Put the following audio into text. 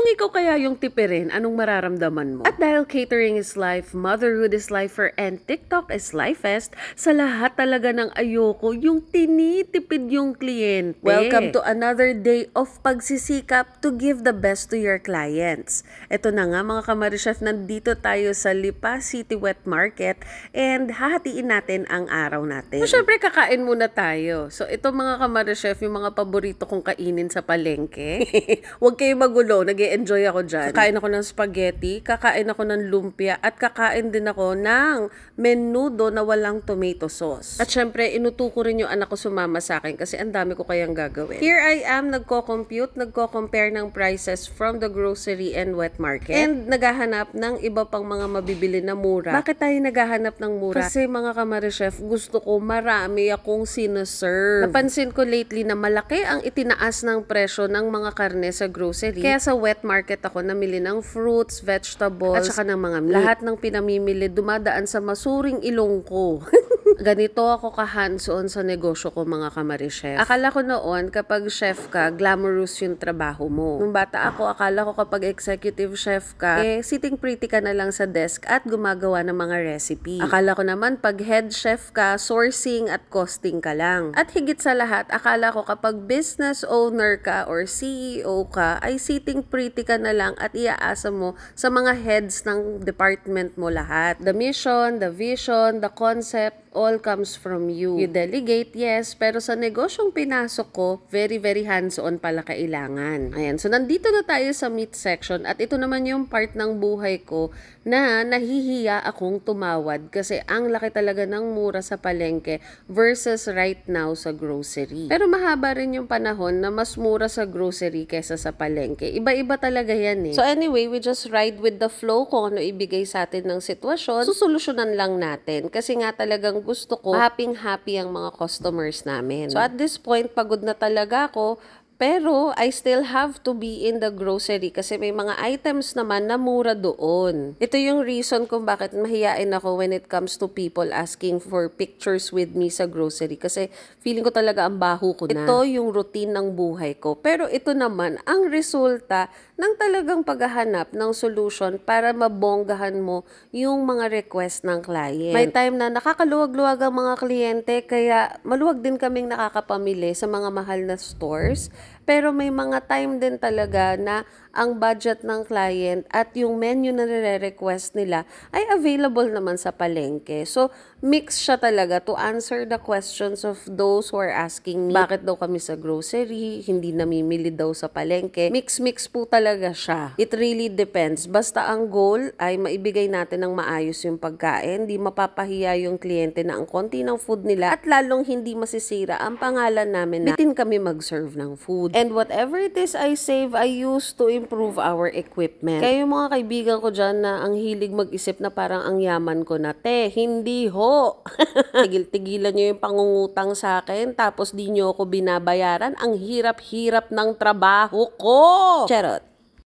kung ikaw kaya yung tipirin, anong mararamdaman mo? At dahil catering is life, motherhood is lifer, and TikTok is lifest, sa lahat talaga ng ayoko, yung tinitipid yung kliyente. Welcome to another day of pagsisikap to give the best to your clients. Ito na nga mga kamarichef, nandito tayo sa Lipa City Wet Market and hahatiin natin ang araw natin. So syempre kakain muna tayo. So ito mga kamarichef, yung mga paborito kong kainin sa palengke. Huwag kayo magulo, nag enjoy ako dyan. Kakain ako ng spaghetti, kakain ako ng lumpia, at kakain din ako ng menudo na walang tomato sauce. At syempre, inuto rin yung anak ko sumama sa akin kasi ang dami ko kayang gagawin. Here I am, nagko-compute, nagko-compare ng prices from the grocery and wet market. And naghahanap ng iba pang mga mabibili na mura. Bakit tayo naghahanap ng mura? Kasi mga kamari chef, gusto ko marami akong sinaserve. Napansin ko lately na malaki ang itinaas ng presyo ng mga karne sa grocery. Kaya sa wet wet market ako namili ng fruits, vegetables, at saka ng mga meat. Lahat ng pinamimili dumadaan sa masuring ilong ko. ganito ako ka hands on sa negosyo ko mga kamarichef. Akala ko noon, kapag chef ka, glamorous yung trabaho mo. Nung bata ako, akala ko kapag executive chef ka, eh, sitting pretty ka na lang sa desk at gumagawa ng mga recipe. Akala ko naman, pag head chef ka, sourcing at costing ka lang. At higit sa lahat, akala ko kapag business owner ka or CEO ka, ay sitting pretty ka na lang at iaasa mo sa mga heads ng department mo lahat. The mission, the vision, the concept, all comes from you. You delegate, yes, pero sa negosyong pinasok ko, very, very hands-on pala kailangan. Ayan, so nandito na tayo sa meat section at ito naman yung part ng buhay ko na nahihiya akong tumawad kasi ang laki talaga ng mura sa palengke versus right now sa grocery. Pero mahaba rin yung panahon na mas mura sa grocery kesa sa palengke. Iba-iba talaga yan eh. So anyway, we just ride with the flow kung ano ibigay sa atin ng sitwasyon, susolusyonan lang natin. Kasi nga talagang gusto ko, happy happy ang mga customers namin. So at this point, pagod na talaga ako, pero I still have to be in the grocery kasi may mga items naman na mura doon. Ito yung reason kung bakit mahiyain ako when it comes to people asking for pictures with me sa grocery kasi feeling ko talaga ang baho ko na. Ito yung routine ng buhay ko. Pero ito naman ang resulta ng talagang paghahanap ng solution para mabonggahan mo yung mga request ng client. May time na nakakaluwag-luwag ang mga kliyente kaya maluwag din kaming nakakapamili sa mga mahal na stores pero may mga time din talaga na ang budget ng client at yung menu na nire-request nila ay available naman sa palengke. So, mix siya talaga to answer the questions of those who are asking me, bakit daw kami sa grocery, hindi namimili daw sa palengke. Mix-mix po talaga siya. It really depends. Basta ang goal ay maibigay natin ng maayos yung pagkain, di mapapahiya yung kliyente na ang konti ng food nila at lalong hindi masisira ang pangalan namin na bitin kami mag-serve ng food. And whatever it is I save, I use to improve our equipment. Kaya yung mga kaibigan ko dyan na ang hilig mag-isip na parang ang yaman ko na, te, hindi ho. Tigil-tigilan nyo yung pangungutang sa akin, tapos di nyo ako binabayaran. Ang hirap-hirap ng trabaho ko. Charot.